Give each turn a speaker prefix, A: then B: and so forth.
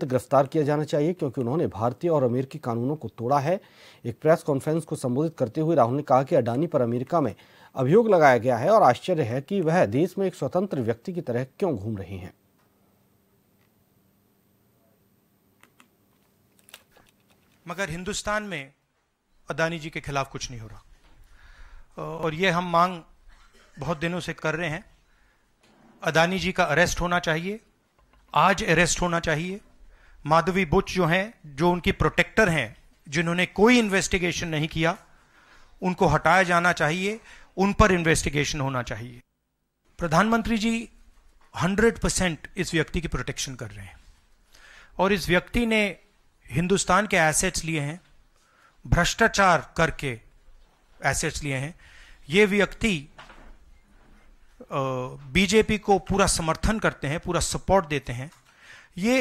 A: गिरफ्तार किया जाना चाहिए क्योंकि उन्होंने भारतीय और अमेरिकी कानूनों को तोड़ा है एक प्रेस कॉन्फ्रेंस को संबोधित करते हुए राहुल ने कहा कि अडानी पर अमेरिका में अभियोग लगाया गया है और आश्चर्य है कि वह देश में एक स्वतंत्र व्यक्ति की तरह क्यों घूम रहे हैं
B: मगर हिंदुस्तान में अदानी जी के खिलाफ कुछ नहीं हो रहा और यह हम मांग बहुत दिनों से कर रहे हैं अदानी जी का अरेस्ट होना चाहिए आज अरेस्ट होना चाहिए माधवी बुच जो हैं जो उनकी प्रोटेक्टर हैं जिन्होंने कोई इन्वेस्टिगेशन नहीं किया उनको हटाया जाना चाहिए उन पर इन्वेस्टिगेशन होना चाहिए प्रधानमंत्री जी 100 परसेंट इस व्यक्ति की प्रोटेक्शन कर रहे हैं और इस व्यक्ति ने हिंदुस्तान के एसेट्स लिए हैं भ्रष्टाचार करके एसेट्स लिए हैं ये व्यक्ति बीजेपी को पूरा समर्थन करते हैं पूरा सपोर्ट देते हैं ये